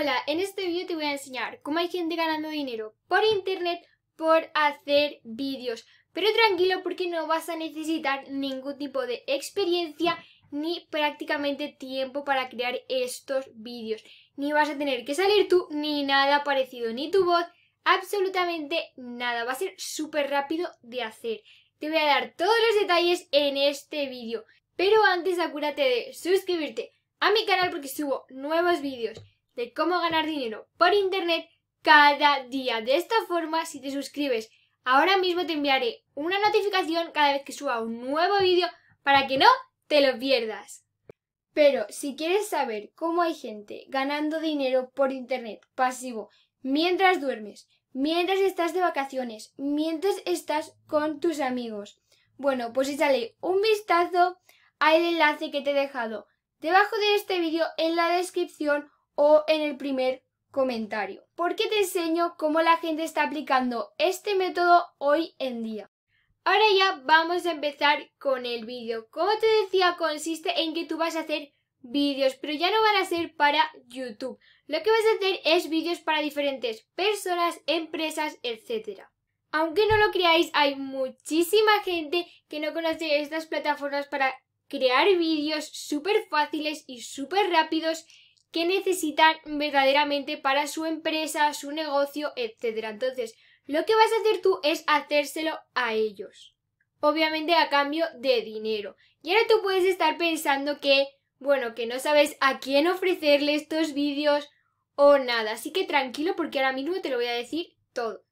Hola, en este vídeo te voy a enseñar cómo hay gente ganando dinero por internet por hacer vídeos. Pero tranquilo porque no vas a necesitar ningún tipo de experiencia ni prácticamente tiempo para crear estos vídeos. Ni vas a tener que salir tú, ni nada parecido, ni tu voz, absolutamente nada. Va a ser súper rápido de hacer. Te voy a dar todos los detalles en este vídeo. Pero antes acuérdate de suscribirte a mi canal porque subo nuevos vídeos de cómo ganar dinero por Internet cada día. De esta forma, si te suscribes, ahora mismo te enviaré una notificación cada vez que suba un nuevo vídeo para que no te lo pierdas. Pero si quieres saber cómo hay gente ganando dinero por Internet pasivo mientras duermes, mientras estás de vacaciones, mientras estás con tus amigos, bueno, pues échale un vistazo al enlace que te he dejado debajo de este vídeo en la descripción o en el primer comentario, porque te enseño cómo la gente está aplicando este método hoy en día. Ahora ya vamos a empezar con el vídeo. Como te decía, consiste en que tú vas a hacer vídeos, pero ya no van a ser para YouTube. Lo que vas a hacer es vídeos para diferentes personas, empresas, etcétera Aunque no lo creáis, hay muchísima gente que no conoce estas plataformas para crear vídeos súper fáciles y súper rápidos que necesitan verdaderamente para su empresa, su negocio, etcétera. Entonces, lo que vas a hacer tú es hacérselo a ellos. Obviamente a cambio de dinero. Y ahora tú puedes estar pensando que, bueno, que no sabes a quién ofrecerle estos vídeos o nada. Así que tranquilo porque ahora mismo te lo voy a decir todo.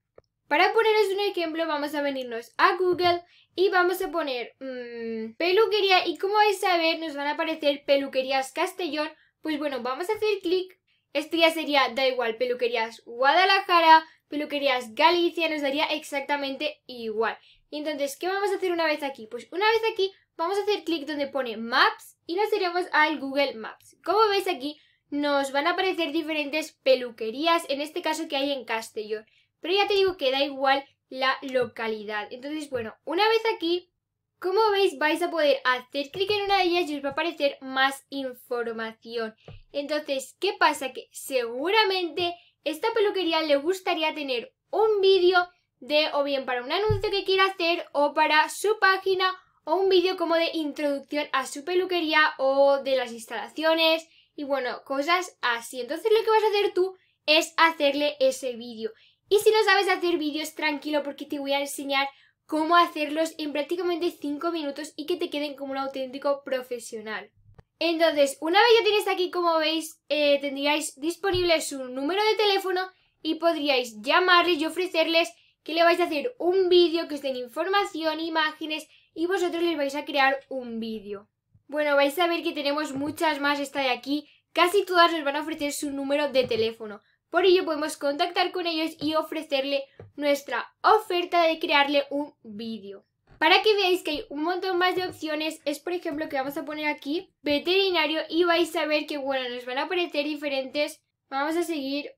Para poneros un ejemplo, vamos a venirnos a Google y vamos a poner mm, peluquería y como vais a ver nos van a aparecer peluquerías Castellón pues bueno, vamos a hacer clic. Esto ya sería, da igual, peluquerías Guadalajara, peluquerías Galicia, nos daría exactamente igual. Y entonces, ¿qué vamos a hacer una vez aquí? Pues una vez aquí, vamos a hacer clic donde pone Maps y nos iremos al Google Maps. Como veis aquí, nos van a aparecer diferentes peluquerías, en este caso que hay en Castellón. Pero ya te digo que da igual la localidad. Entonces, bueno, una vez aquí, como veis vais a poder hacer clic en una de ellas y os va a aparecer más información. Entonces, ¿qué pasa? Que seguramente esta peluquería le gustaría tener un vídeo de o bien para un anuncio que quiera hacer o para su página o un vídeo como de introducción a su peluquería o de las instalaciones y bueno, cosas así. Entonces lo que vas a hacer tú es hacerle ese vídeo. Y si no sabes hacer vídeos, tranquilo porque te voy a enseñar cómo hacerlos en prácticamente 5 minutos y que te queden como un auténtico profesional. Entonces, una vez ya tenéis aquí, como veis, eh, tendríais disponible su número de teléfono y podríais llamarles y ofrecerles que le vais a hacer un vídeo que os den información, imágenes y vosotros les vais a crear un vídeo. Bueno, vais a ver que tenemos muchas más esta de aquí. Casi todas nos van a ofrecer su número de teléfono. Por ello podemos contactar con ellos y ofrecerle nuestra oferta de crearle un vídeo. Para que veáis que hay un montón más de opciones, es por ejemplo que vamos a poner aquí veterinario y vais a ver que bueno, nos van a aparecer diferentes. Vamos a seguir.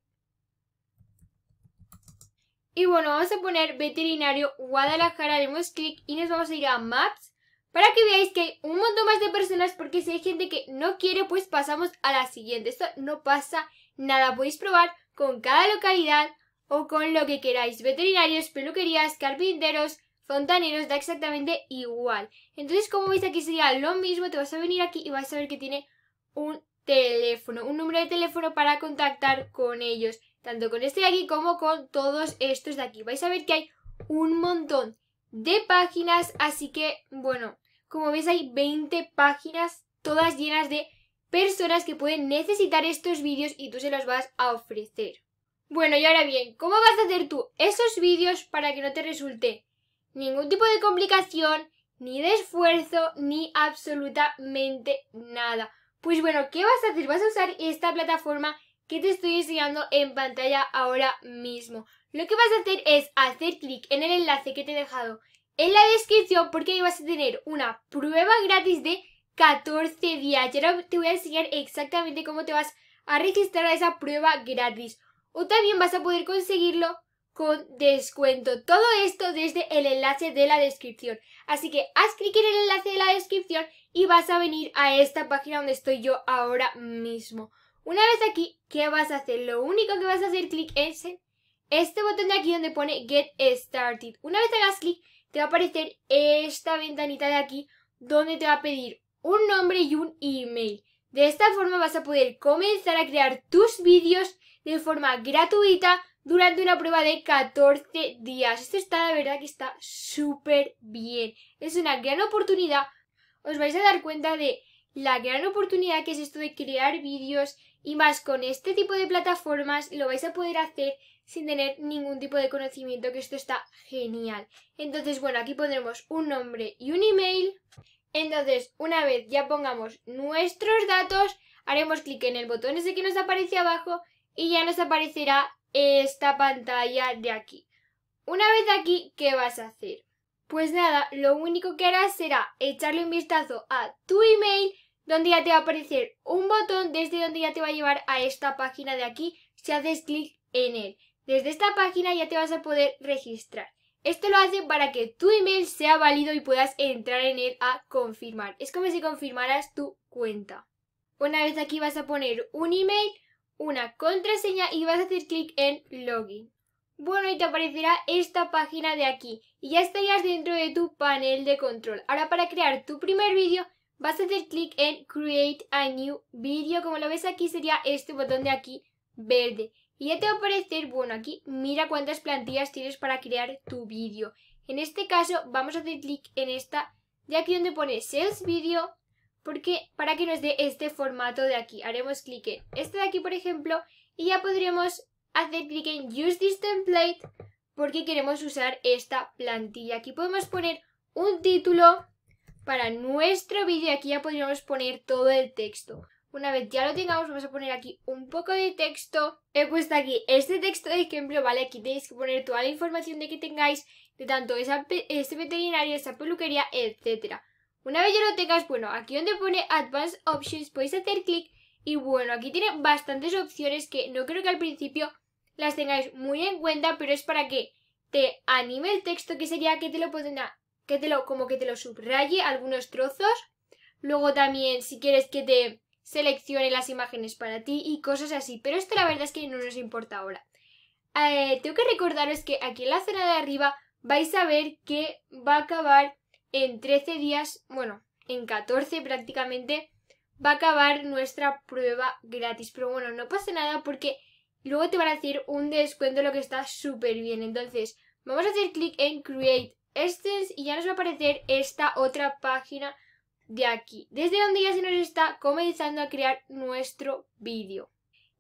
Y bueno, vamos a poner veterinario Guadalajara, damos clic y nos vamos a ir a Maps. Para que veáis que hay un montón más de personas porque si hay gente que no quiere, pues pasamos a la siguiente. Esto no pasa Nada podéis probar con cada localidad o con lo que queráis. Veterinarios, peluquerías, carpinteros, fontaneros, da exactamente igual. Entonces, como veis aquí sería lo mismo, te vas a venir aquí y vais a ver que tiene un teléfono, un número de teléfono para contactar con ellos, tanto con este de aquí como con todos estos de aquí. Vais a ver que hay un montón de páginas, así que, bueno, como veis hay 20 páginas todas llenas de personas que pueden necesitar estos vídeos y tú se los vas a ofrecer. Bueno, y ahora bien, ¿cómo vas a hacer tú esos vídeos para que no te resulte ningún tipo de complicación, ni de esfuerzo, ni absolutamente nada? Pues bueno, ¿qué vas a hacer? Vas a usar esta plataforma que te estoy enseñando en pantalla ahora mismo. Lo que vas a hacer es hacer clic en el enlace que te he dejado en la descripción porque ahí vas a tener una prueba gratis de 14 días. Y ahora te voy a enseñar exactamente cómo te vas a registrar a esa prueba gratis. O también vas a poder conseguirlo con descuento. Todo esto desde el enlace de la descripción. Así que haz clic en el enlace de la descripción y vas a venir a esta página donde estoy yo ahora mismo. Una vez aquí, ¿qué vas a hacer? Lo único que vas a hacer clic es en este botón de aquí donde pone Get Started. Una vez hagas clic, te va a aparecer esta ventanita de aquí donde te va a pedir un nombre y un email. De esta forma vas a poder comenzar a crear tus vídeos de forma gratuita durante una prueba de 14 días. Esto está, de verdad, que está súper bien. Es una gran oportunidad. Os vais a dar cuenta de la gran oportunidad que es esto de crear vídeos y más con este tipo de plataformas lo vais a poder hacer sin tener ningún tipo de conocimiento, que esto está genial. Entonces, bueno, aquí pondremos un nombre y un email entonces, una vez ya pongamos nuestros datos, haremos clic en el botón ese que nos aparece abajo y ya nos aparecerá esta pantalla de aquí. Una vez aquí, ¿qué vas a hacer? Pues nada, lo único que harás será echarle un vistazo a tu email donde ya te va a aparecer un botón desde donde ya te va a llevar a esta página de aquí si haces clic en él. Desde esta página ya te vas a poder registrar. Esto lo hace para que tu email sea válido y puedas entrar en él a confirmar. Es como si confirmaras tu cuenta. Una vez aquí vas a poner un email, una contraseña y vas a hacer clic en login. Bueno, y te aparecerá esta página de aquí y ya estarías dentro de tu panel de control. Ahora para crear tu primer vídeo vas a hacer clic en Create a New Video. Como lo ves aquí sería este botón de aquí verde. Y ya te va a aparecer, bueno, aquí mira cuántas plantillas tienes para crear tu vídeo. En este caso vamos a hacer clic en esta de aquí donde pone Sales Video porque para que nos dé este formato de aquí. Haremos clic en este de aquí, por ejemplo, y ya podríamos hacer clic en Use this template porque queremos usar esta plantilla. Aquí podemos poner un título para nuestro vídeo, aquí ya podríamos poner todo el texto. Una vez ya lo tengamos, vamos a poner aquí un poco de texto. He puesto aquí este texto de ejemplo, ¿vale? Aquí tenéis que poner toda la información de que tengáis, de tanto este veterinario, esa peluquería, etc. Una vez ya lo tengas, bueno, aquí donde pone Advanced Options podéis hacer clic y bueno, aquí tiene bastantes opciones que no creo que al principio las tengáis muy en cuenta, pero es para que te anime el texto, que sería que te lo que te lo, como que te lo subraye algunos trozos. Luego también, si quieres que te seleccione las imágenes para ti y cosas así. Pero esto la verdad es que no nos importa ahora. Eh, tengo que recordaros que aquí en la zona de arriba vais a ver que va a acabar en 13 días, bueno, en 14 prácticamente, va a acabar nuestra prueba gratis. Pero bueno, no pasa nada porque luego te van a decir un descuento, lo que está súper bien. Entonces, vamos a hacer clic en Create Essence y ya nos va a aparecer esta otra página de aquí, desde donde ya se nos está comenzando a crear nuestro vídeo.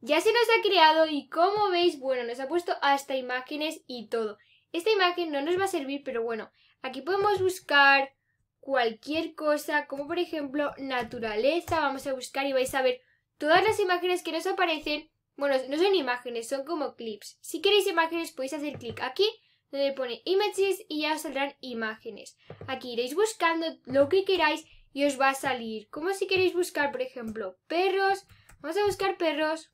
Ya se nos ha creado y como veis, bueno, nos ha puesto hasta imágenes y todo. Esta imagen no nos va a servir, pero bueno, aquí podemos buscar cualquier cosa, como por ejemplo naturaleza, vamos a buscar y vais a ver todas las imágenes que nos aparecen. Bueno, no son imágenes, son como clips. Si queréis imágenes podéis hacer clic aquí donde pone imágenes y ya os saldrán imágenes. Aquí iréis buscando lo que queráis y os va a salir. Como si queréis buscar, por ejemplo, perros, vamos a buscar perros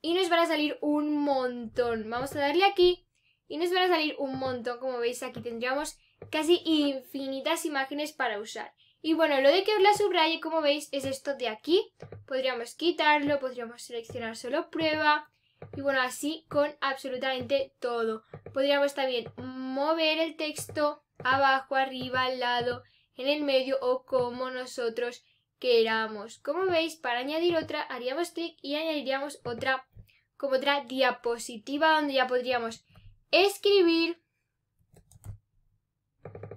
y nos van a salir un montón. Vamos a darle aquí y nos van a salir un montón. Como veis aquí tendríamos casi infinitas imágenes para usar. Y bueno, lo de que os la subraye, como veis, es esto de aquí. Podríamos quitarlo, podríamos seleccionar solo prueba. Y bueno, así con absolutamente todo. Podríamos también mover el texto abajo, arriba, al lado en el medio o como nosotros queramos. Como veis, para añadir otra haríamos clic y añadiríamos otra como otra diapositiva donde ya podríamos escribir.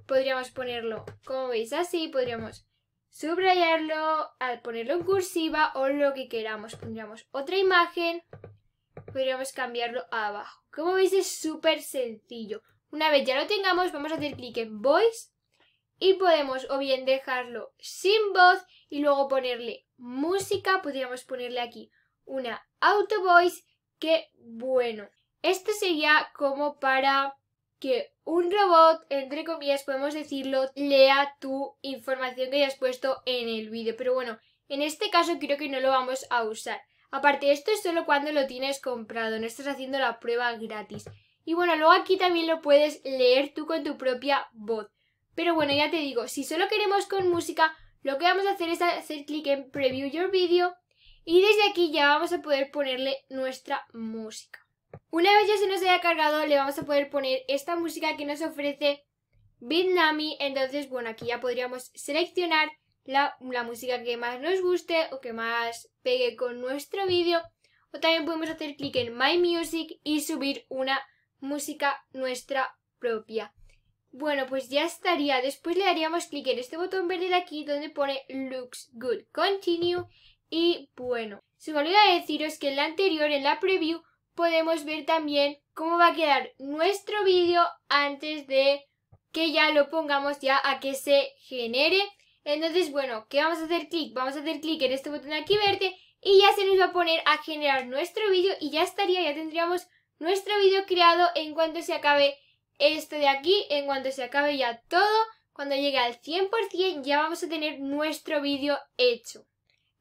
Podríamos ponerlo, como veis, así, podríamos subrayarlo, al ponerlo en cursiva o lo que queramos. Pondríamos otra imagen, podríamos cambiarlo abajo. Como veis es súper sencillo. Una vez ya lo tengamos, vamos a hacer clic en Voice y podemos o bien dejarlo sin voz y luego ponerle música, podríamos ponerle aquí una auto voice, que bueno. Esto sería como para que un robot, entre comillas, podemos decirlo, lea tu información que hayas puesto en el vídeo. Pero bueno, en este caso creo que no lo vamos a usar. Aparte, esto es solo cuando lo tienes comprado, no estás haciendo la prueba gratis. Y bueno, luego aquí también lo puedes leer tú con tu propia voz. Pero bueno, ya te digo, si solo queremos con música, lo que vamos a hacer es hacer clic en Preview Your Video y desde aquí ya vamos a poder ponerle nuestra música. Una vez ya se nos haya cargado, le vamos a poder poner esta música que nos ofrece Bitnami. Entonces, bueno, aquí ya podríamos seleccionar la, la música que más nos guste o que más pegue con nuestro vídeo. O también podemos hacer clic en My Music y subir una música nuestra propia. Bueno, pues ya estaría. Después le daríamos clic en este botón verde de aquí donde pone Looks Good Continue. Y bueno, se me olvida deciros que en la anterior, en la preview, podemos ver también cómo va a quedar nuestro vídeo antes de que ya lo pongamos ya a que se genere. Entonces, bueno, ¿qué vamos a hacer clic? Vamos a hacer clic en este botón aquí verde y ya se nos va a poner a generar nuestro vídeo y ya estaría, ya tendríamos nuestro vídeo creado en cuanto se acabe esto de aquí, en cuanto se acabe ya todo, cuando llegue al 100% ya vamos a tener nuestro vídeo hecho.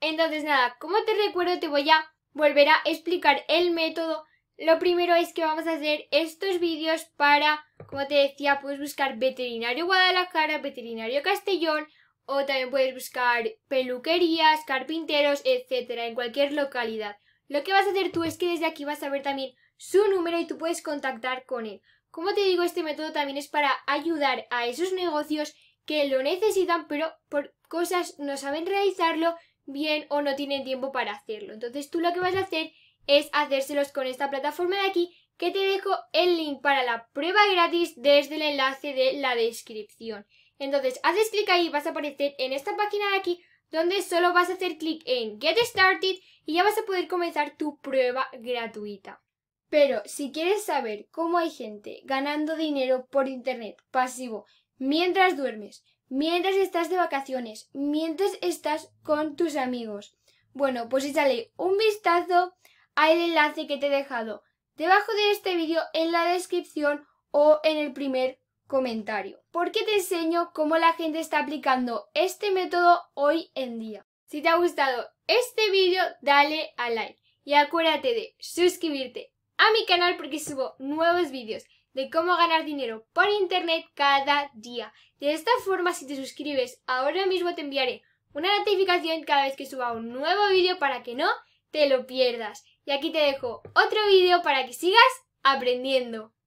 Entonces nada, como te recuerdo te voy a volver a explicar el método. Lo primero es que vamos a hacer estos vídeos para, como te decía, puedes buscar veterinario Guadalajara, veterinario Castellón, o también puedes buscar peluquerías, carpinteros, etcétera, en cualquier localidad. Lo que vas a hacer tú es que desde aquí vas a ver también su número y tú puedes contactar con él. Como te digo, este método también es para ayudar a esos negocios que lo necesitan, pero por cosas no saben realizarlo bien o no tienen tiempo para hacerlo. Entonces tú lo que vas a hacer es hacérselos con esta plataforma de aquí, que te dejo el link para la prueba gratis desde el enlace de la descripción. Entonces haces clic ahí y vas a aparecer en esta página de aquí donde solo vas a hacer clic en Get Started y ya vas a poder comenzar tu prueba gratuita. Pero si quieres saber cómo hay gente ganando dinero por Internet pasivo mientras duermes, mientras estás de vacaciones, mientras estás con tus amigos, bueno, pues échale un vistazo al enlace que te he dejado debajo de este vídeo en la descripción o en el primer comentario, porque te enseño cómo la gente está aplicando este método hoy en día. Si te ha gustado este vídeo, dale a like y acuérdate de suscribirte a mi canal porque subo nuevos vídeos de cómo ganar dinero por internet cada día. De esta forma, si te suscribes, ahora mismo te enviaré una notificación cada vez que suba un nuevo vídeo para que no te lo pierdas. Y aquí te dejo otro vídeo para que sigas aprendiendo.